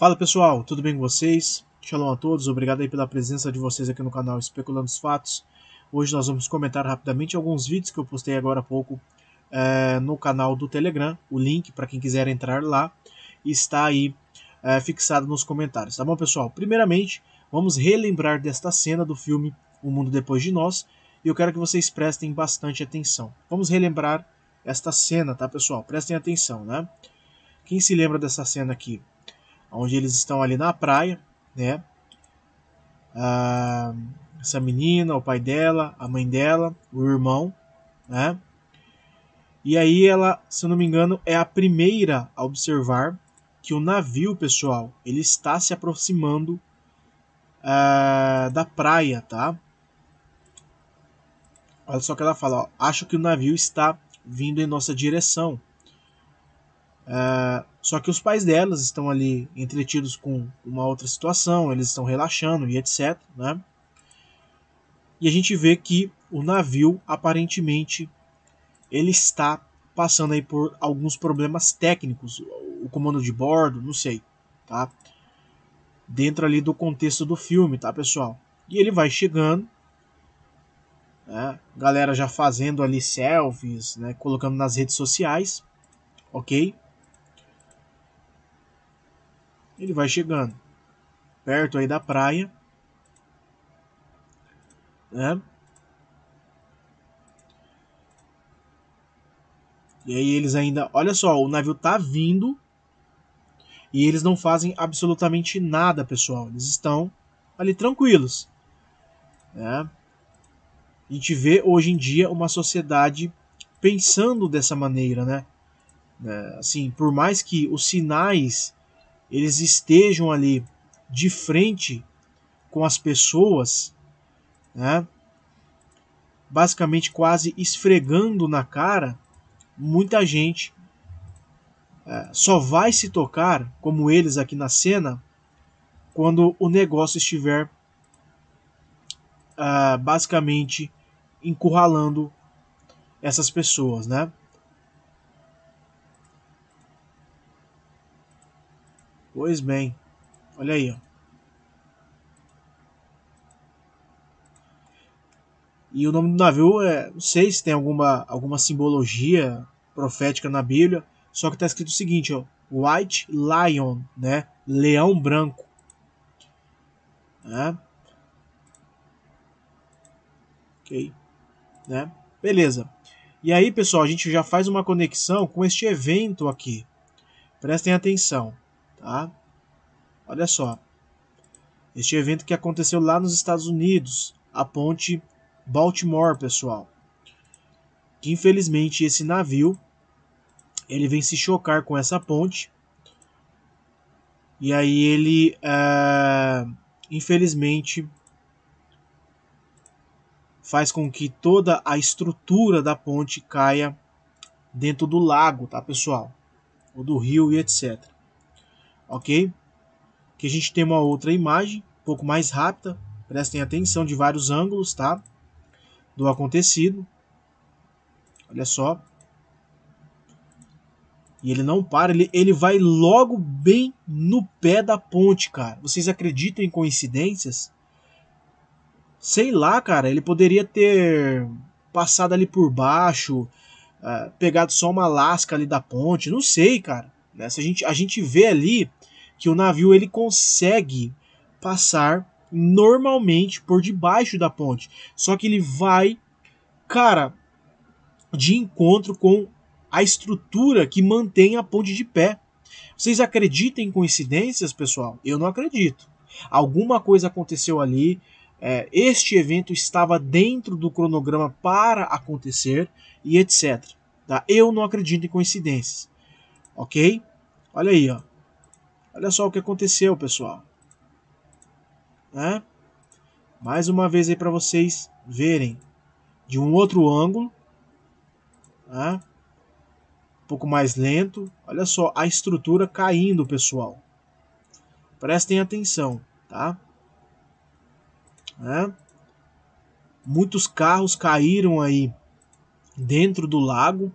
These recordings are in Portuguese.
Fala pessoal, tudo bem com vocês? Shalom a todos, obrigado aí pela presença de vocês aqui no canal Especulando os Fatos. Hoje nós vamos comentar rapidamente alguns vídeos que eu postei agora há pouco é, no canal do Telegram. O link para quem quiser entrar lá está aí é, fixado nos comentários, tá bom pessoal? Primeiramente, vamos relembrar desta cena do filme O Mundo Depois de Nós e eu quero que vocês prestem bastante atenção. Vamos relembrar esta cena, tá pessoal? Prestem atenção, né? Quem se lembra dessa cena aqui? onde eles estão ali na praia, né? Ah, essa menina, o pai dela, a mãe dela, o irmão, né? E aí ela, se eu não me engano, é a primeira a observar que o navio, pessoal, ele está se aproximando ah, da praia, tá? Olha só o que ela fala, ó, acho que o navio está vindo em nossa direção. Uh, só que os pais delas estão ali entretidos com uma outra situação, eles estão relaxando e etc. Né? E a gente vê que o navio aparentemente ele está passando aí por alguns problemas técnicos, o comando de bordo, não sei, tá? Dentro ali do contexto do filme, tá, pessoal? E ele vai chegando, né? Galera já fazendo ali selfies, né? Colocando nas redes sociais, ok? ele vai chegando perto aí da praia, né? E aí eles ainda, olha só, o navio tá vindo e eles não fazem absolutamente nada, pessoal. Eles estão ali tranquilos, né? A gente vê hoje em dia uma sociedade pensando dessa maneira, né? É, assim, por mais que os sinais eles estejam ali de frente com as pessoas, né? basicamente quase esfregando na cara, muita gente é, só vai se tocar, como eles aqui na cena, quando o negócio estiver ah, basicamente encurralando essas pessoas, né? Pois bem, olha aí. Ó. E o nome do navio, é, não sei se tem alguma, alguma simbologia profética na Bíblia, só que está escrito o seguinte, ó, White Lion, né? Leão branco. Né? Ok. Né? Beleza. E aí, pessoal, a gente já faz uma conexão com este evento aqui. Prestem atenção. Tá? Olha só. Este evento que aconteceu lá nos Estados Unidos, a ponte Baltimore, pessoal. Que infelizmente esse navio ele vem se chocar com essa ponte. E aí ele, é, infelizmente, faz com que toda a estrutura da ponte caia dentro do lago, tá, pessoal? Ou do rio e etc ok? Aqui a gente tem uma outra imagem, um pouco mais rápida, prestem atenção de vários ângulos, tá? Do acontecido. Olha só. E ele não para, ele, ele vai logo bem no pé da ponte, cara. Vocês acreditam em coincidências? Sei lá, cara, ele poderia ter passado ali por baixo, uh, pegado só uma lasca ali da ponte, não sei, cara. Né? Se a, gente, a gente vê ali que o navio ele consegue passar normalmente por debaixo da ponte, só que ele vai, cara, de encontro com a estrutura que mantém a ponte de pé. Vocês acreditam em coincidências, pessoal? Eu não acredito. Alguma coisa aconteceu ali. É, este evento estava dentro do cronograma para acontecer e etc. Tá? Eu não acredito em coincidências, ok? Olha aí, ó. Olha só o que aconteceu, pessoal. Né? Mais uma vez aí para vocês verem de um outro ângulo. Né? Um pouco mais lento. Olha só a estrutura caindo, pessoal. Prestem atenção, tá? Né? Muitos carros caíram aí dentro do lago.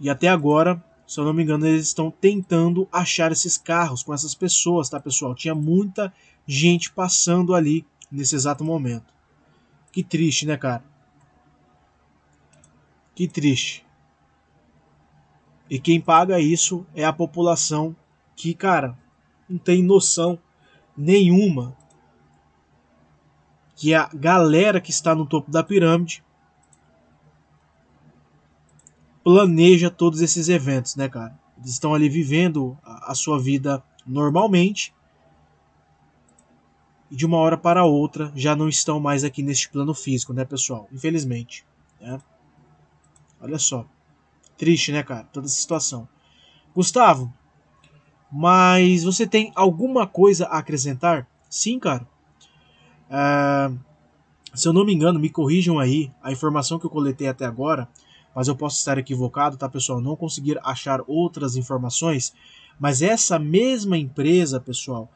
E até agora se eu não me engano, eles estão tentando achar esses carros com essas pessoas, tá, pessoal? Tinha muita gente passando ali nesse exato momento. Que triste, né, cara? Que triste. E quem paga isso é a população que, cara, não tem noção nenhuma que é a galera que está no topo da pirâmide planeja todos esses eventos, né, cara? Eles estão ali vivendo a, a sua vida normalmente e de uma hora para outra já não estão mais aqui neste plano físico, né, pessoal? Infelizmente. Né? Olha só. Triste, né, cara? Toda essa situação. Gustavo, mas você tem alguma coisa a acrescentar? Sim, cara. É, se eu não me engano, me corrijam aí. A informação que eu coletei até agora mas eu posso estar equivocado, tá pessoal? Não conseguir achar outras informações, mas essa mesma empresa, pessoal,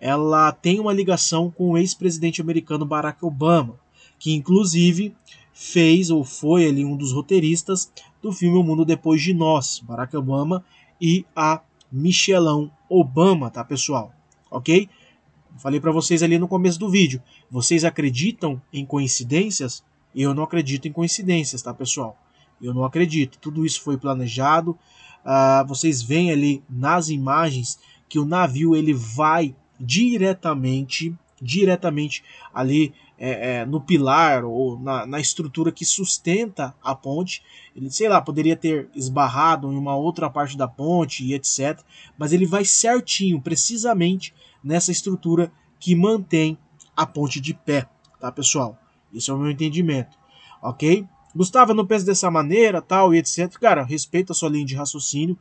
ela tem uma ligação com o ex-presidente americano Barack Obama, que inclusive fez ou foi ali um dos roteiristas do filme O Mundo Depois de Nós, Barack Obama e a Michelão Obama, tá pessoal? OK? Falei para vocês ali no começo do vídeo. Vocês acreditam em coincidências? Eu não acredito em coincidências, tá pessoal? Eu não acredito. Tudo isso foi planejado. Uh, vocês veem ali nas imagens que o navio ele vai diretamente, diretamente ali é, é, no pilar ou na, na, estrutura que sustenta a ponte. Ele, sei lá, poderia ter esbarrado em uma outra parte da ponte e etc. Mas ele vai certinho, precisamente nessa estrutura que mantém a ponte de pé, tá pessoal? Esse é o meu entendimento, ok? Gustavo, não pensa dessa maneira, tal e etc. Cara, respeita a sua linha de raciocínio.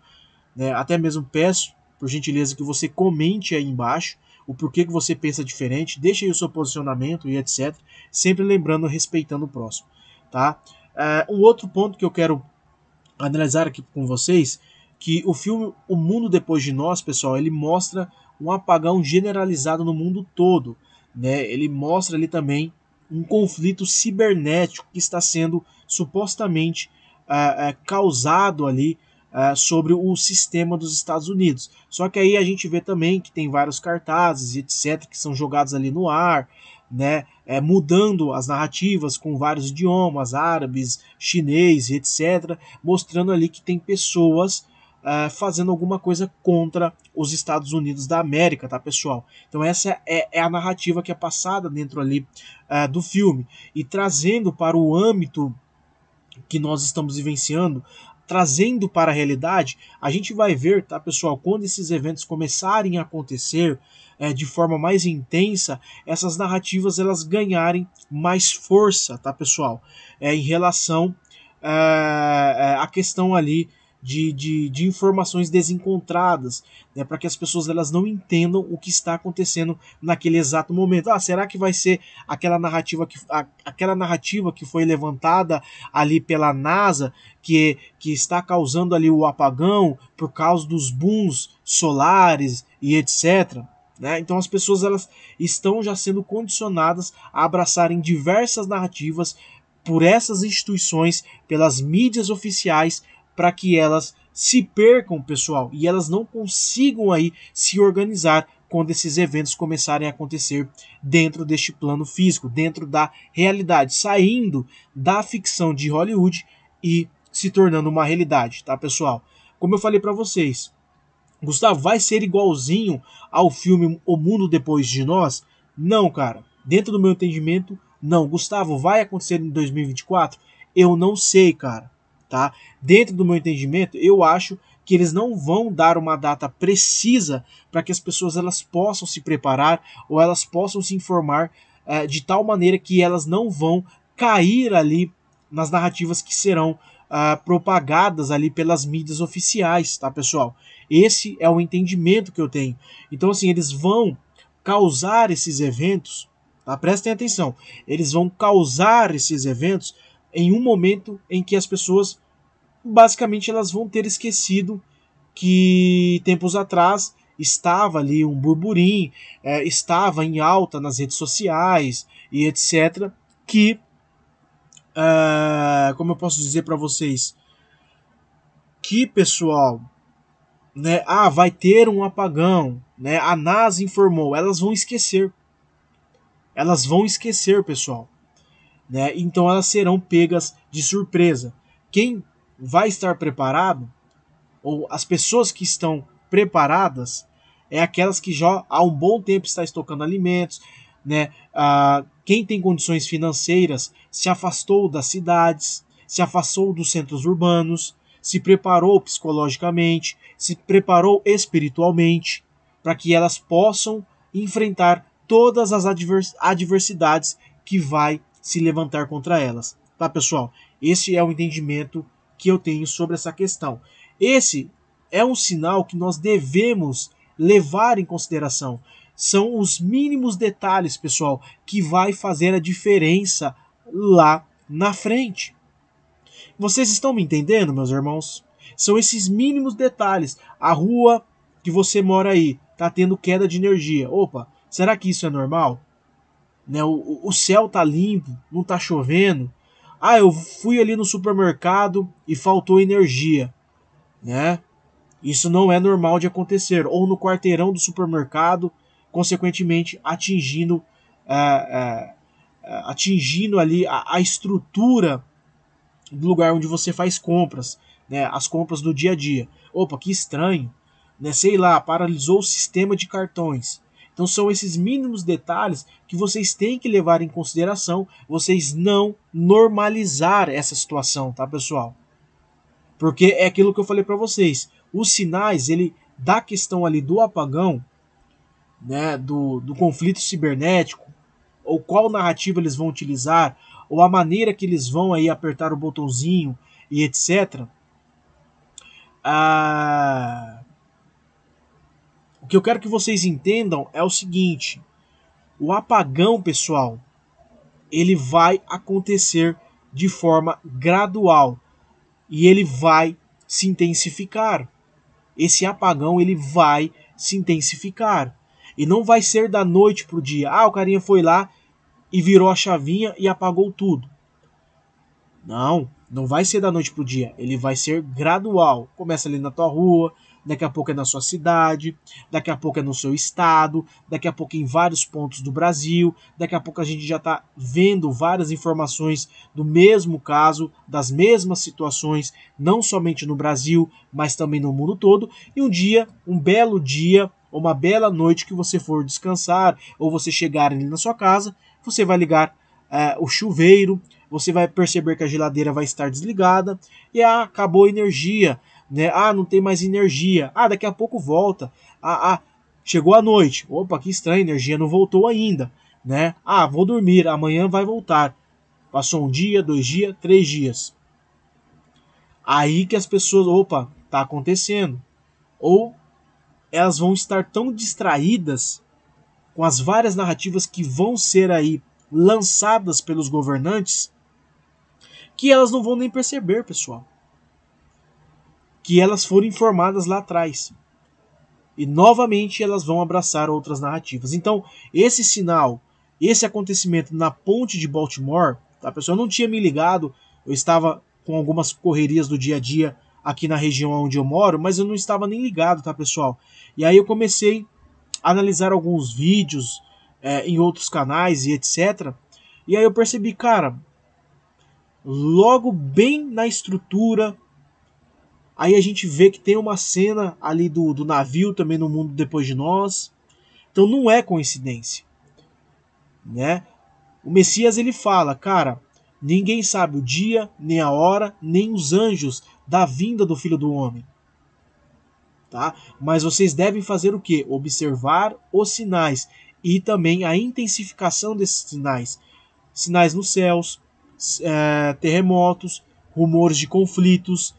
Né? Até mesmo peço, por gentileza, que você comente aí embaixo o porquê que você pensa diferente, deixe aí o seu posicionamento e etc. Sempre lembrando, respeitando o próximo, tá? Eh, um outro ponto que eu quero analisar aqui com vocês, que o filme O Mundo Depois de Nós, pessoal, ele mostra um apagão generalizado no mundo todo, né? Ele mostra ali também um conflito cibernético que está sendo supostamente é, é, causado ali é, sobre o sistema dos Estados Unidos. Só que aí a gente vê também que tem vários cartazes e etc que são jogados ali no ar, né, é, mudando as narrativas com vários idiomas, árabes, chinês, etc, mostrando ali que tem pessoas é, fazendo alguma coisa contra os Estados Unidos da América, tá pessoal? Então essa é, é a narrativa que é passada dentro ali é, do filme e trazendo para o âmbito que nós estamos vivenciando, trazendo para a realidade, a gente vai ver, tá, pessoal, quando esses eventos começarem a acontecer é, de forma mais intensa, essas narrativas elas ganharem mais força, tá, pessoal, é, em relação eh, à é, questão ali de, de, de informações desencontradas, né, para que as pessoas elas não entendam o que está acontecendo naquele exato momento. Ah, será que vai ser aquela narrativa que, a, aquela narrativa que foi levantada ali pela NASA, que, que está causando ali o apagão por causa dos booms solares e etc. Né? Então as pessoas elas estão já sendo condicionadas a abraçarem diversas narrativas por essas instituições, pelas mídias oficiais, para que elas se percam, pessoal, e elas não consigam aí se organizar quando esses eventos começarem a acontecer dentro deste plano físico, dentro da realidade, saindo da ficção de Hollywood e se tornando uma realidade, tá, pessoal? Como eu falei para vocês, Gustavo, vai ser igualzinho ao filme O Mundo Depois de Nós? Não, cara. Dentro do meu entendimento, não. Gustavo, vai acontecer em 2024? Eu não sei, cara tá? Dentro do meu entendimento, eu acho que eles não vão dar uma data precisa para que as pessoas elas possam se preparar ou elas possam se informar eh, de tal maneira que elas não vão cair ali nas narrativas que serão Uh, propagadas ali pelas mídias oficiais, tá, pessoal? Esse é o entendimento que eu tenho. Então, assim, eles vão causar esses eventos, tá? Prestem atenção. Eles vão causar esses eventos em um momento em que as pessoas basicamente elas vão ter esquecido que tempos atrás estava ali um burburinho, é, estava em alta nas redes sociais e etc. Que, é, como eu posso dizer para vocês, que pessoal, né? Ah, vai ter um apagão, né? A NASA informou, elas vão esquecer, elas vão esquecer, pessoal né? Então elas serão pegas de surpresa. Quem vai estar preparado ou as pessoas que estão preparadas é aquelas que já há um bom tempo está estocando alimentos, né? Ah, quem tem condições financeiras se afastou das cidades, se afastou dos centros urbanos, se preparou psicologicamente, se preparou espiritualmente para que elas possam enfrentar todas as adversidades que vai se levantar contra elas. Tá, pessoal? Esse é o entendimento que eu tenho sobre essa questão. Esse é um sinal que nós devemos levar em consideração. São os mínimos detalhes, pessoal, que vai fazer a diferença lá na frente. Vocês estão me entendendo, meus irmãos? São esses mínimos detalhes. A rua que você mora aí tá tendo queda de energia. Opa, será que isso é normal? né? O, o céu tá limpo, não tá chovendo. Ah, eu fui ali no supermercado e faltou energia, né? Isso não é normal de acontecer. Ou no quarteirão do supermercado, consequentemente atingindo, é, é, é atingindo ali a, a, estrutura do lugar onde você faz compras, né? As compras do dia a dia. Opa, que estranho, né? Sei lá, paralisou o sistema de cartões. Então são esses mínimos detalhes que vocês têm que levar em consideração, vocês não normalizar essa situação, tá, pessoal? Porque é aquilo que eu falei para vocês, os sinais, ele da questão ali do apagão, né, do, do conflito cibernético, ou qual narrativa eles vão utilizar, ou a maneira que eles vão aí apertar o botãozinho e etc. Ah, o que eu quero que vocês entendam é o seguinte: o apagão, pessoal, ele vai acontecer de forma gradual e ele vai se intensificar. Esse apagão ele vai se intensificar e não vai ser da noite pro dia. Ah, o carinha foi lá e virou a chavinha e apagou tudo. Não, não vai ser da noite pro dia. Ele vai ser gradual. Começa ali na tua rua, daqui a pouco é na sua cidade, daqui a pouco é no seu estado, daqui a pouco é em vários pontos do Brasil, daqui a pouco a gente já está vendo várias informações do mesmo caso, das mesmas situações, não somente no Brasil, mas também no mundo todo. E um dia, um belo dia, uma bela noite que você for descansar ou você chegar ali na sua casa, você vai ligar é, o chuveiro, você vai perceber que a geladeira vai estar desligada e ah, acabou a energia né? Ah, não tem mais energia. Ah, daqui a pouco volta. Ah, ah chegou a noite. Opa, que estranho, a energia não voltou ainda, né? Ah, vou dormir, amanhã vai voltar. Passou um dia, dois dias, três dias. Aí que as pessoas, opa, tá acontecendo. Ou elas vão estar tão distraídas com as várias narrativas que vão ser aí lançadas pelos governantes que elas não vão nem perceber, pessoal que elas foram informadas lá atrás. E novamente elas vão abraçar outras narrativas. Então, esse sinal, esse acontecimento na ponte de Baltimore, tá, pessoal? Eu não tinha me ligado, eu estava com algumas correrias do dia a dia aqui na região onde eu moro, mas eu não estava nem ligado, tá, pessoal? E aí eu comecei a analisar alguns vídeos é, em outros canais e etc. E aí eu percebi, cara, logo bem na estrutura Aí a gente vê que tem uma cena ali do, do navio também no mundo depois de nós. Então não é coincidência, né? O Messias ele fala, cara, ninguém sabe o dia, nem a hora, nem os anjos da vinda do Filho do Homem. Tá? Mas vocês devem fazer o que? Observar os sinais e também a intensificação desses sinais. Sinais nos céus, é, terremotos, rumores de conflitos,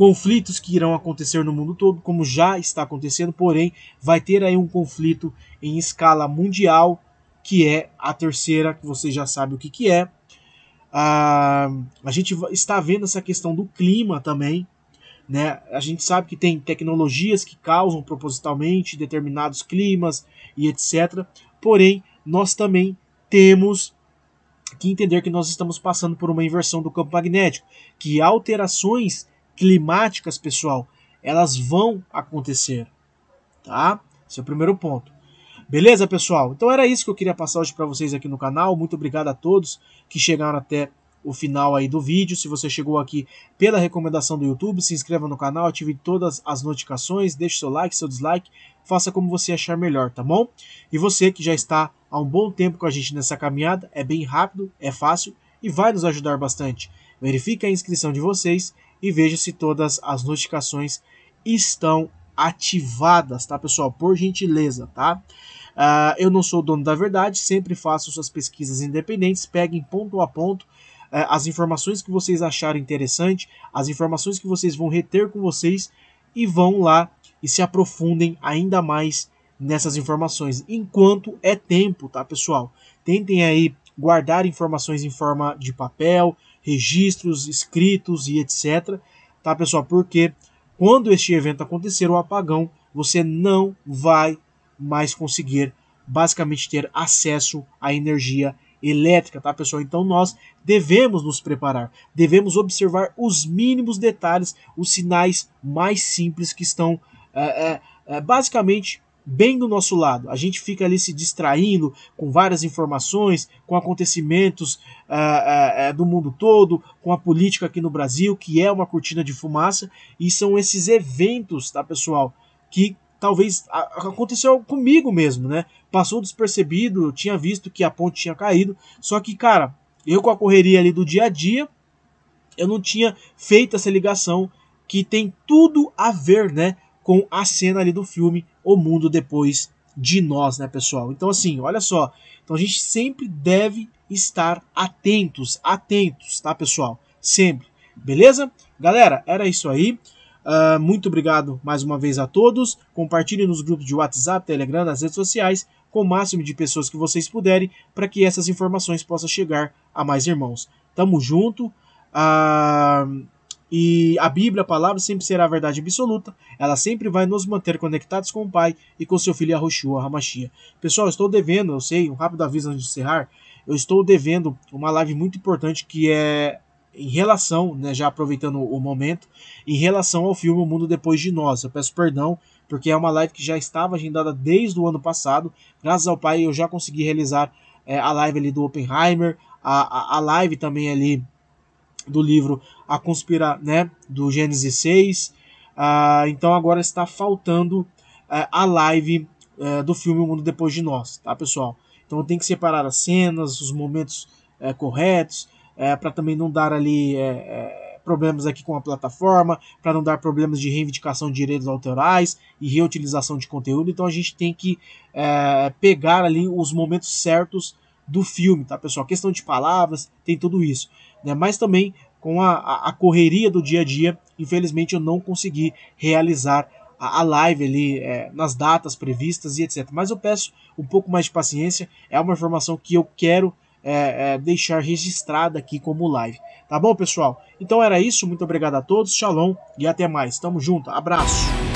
conflitos que irão acontecer no mundo todo, como já está acontecendo, porém vai ter aí um conflito em escala mundial, que é a terceira, que você já sabe o que, que é. Ah, a gente está vendo essa questão do clima também. Né? A gente sabe que tem tecnologias que causam propositalmente determinados climas e etc. Porém, nós também temos que entender que nós estamos passando por uma inversão do campo magnético, que alterações climáticas, pessoal, elas vão acontecer, tá? Esse é o primeiro ponto. Beleza, pessoal? Então era isso que eu queria passar hoje para vocês aqui no canal. Muito obrigado a todos que chegaram até o final aí do vídeo. Se você chegou aqui pela recomendação do YouTube, se inscreva no canal, ative todas as notificações, deixe seu like, seu dislike, faça como você achar melhor, tá bom? E você que já está há um bom tempo com a gente nessa caminhada, é bem rápido, é fácil e vai nos ajudar bastante. Verifique a inscrição de vocês e veja se todas as notificações estão ativadas, tá, pessoal? Por gentileza, tá? Uh, eu não sou o dono da verdade, sempre faço suas pesquisas independentes, peguem ponto a ponto uh, as informações que vocês acharem interessante, as informações que vocês vão reter com vocês e vão lá e se aprofundem ainda mais nessas informações, enquanto é tempo, tá, pessoal? Tentem aí guardar informações em forma de papel, registros escritos e etc. Tá, pessoal? Porque quando este evento acontecer, o apagão, você não vai mais conseguir basicamente ter acesso à energia elétrica, tá, pessoal? Então nós devemos nos preparar, devemos observar os mínimos detalhes, os sinais mais simples que estão é, é, basicamente bem do nosso lado. A gente fica ali se distraindo com várias informações, com acontecimentos uh, uh, uh, do mundo todo, com a política aqui no Brasil, que é uma cortina de fumaça, e são esses eventos, tá, pessoal, que talvez aconteceu comigo mesmo, né? Passou despercebido, eu tinha visto que a ponte tinha caído, só que, cara, eu com a correria ali do dia a dia, eu não tinha feito essa ligação que tem tudo a ver, né? com a cena ali do filme O Mundo Depois de Nós, né, pessoal? Então, assim, olha só. Então a gente sempre deve estar atentos, atentos, tá, pessoal? Sempre. Beleza? Galera, era isso aí. Uh, muito obrigado mais uma vez a todos. Compartilhe nos grupos de WhatsApp, Telegram, nas redes sociais, com o máximo de pessoas que vocês puderem, para que essas informações possam chegar a mais irmãos. Tamo junto. Uh, e a Bíblia, a palavra, sempre será a verdade absoluta. Ela sempre vai nos manter conectados com o Pai e com seu filho Yahushua Hamashia. Pessoal, estou devendo, eu sei, um rápido aviso antes de encerrar. Eu estou devendo uma live muito importante que é em relação, né, já aproveitando o momento, em relação ao filme O Mundo Depois de Nós. Eu peço perdão, porque é uma live que já estava agendada desde o ano passado. Graças ao Pai, eu já consegui realizar é, a live ali do Oppenheimer, a, a, a live também ali do livro A Conspira, né, do Gênesis 6. Uh, ah, então agora está faltando uh, a live uh, do filme O Mundo Depois de Nós, tá, pessoal? Então tem que separar as cenas, os momentos é, corretos, para também não dar ali problemas aqui com a plataforma, para não dar problemas de reivindicação de direitos autorais e reutilização de conteúdo. Então a gente tem que pegar ali os momentos certos do filme, tá, pessoal? Questão de palavras, tem tudo isso né? mas também com a, a correria do dia a dia, infelizmente eu não consegui realizar a, live ali é, nas datas previstas e etc. Mas eu peço um pouco mais de paciência, é uma informação que eu quero é, é, deixar registrada aqui como live. Tá bom, pessoal? Então era isso, muito obrigado a todos, shalom e até mais. Tamo junto, abraço!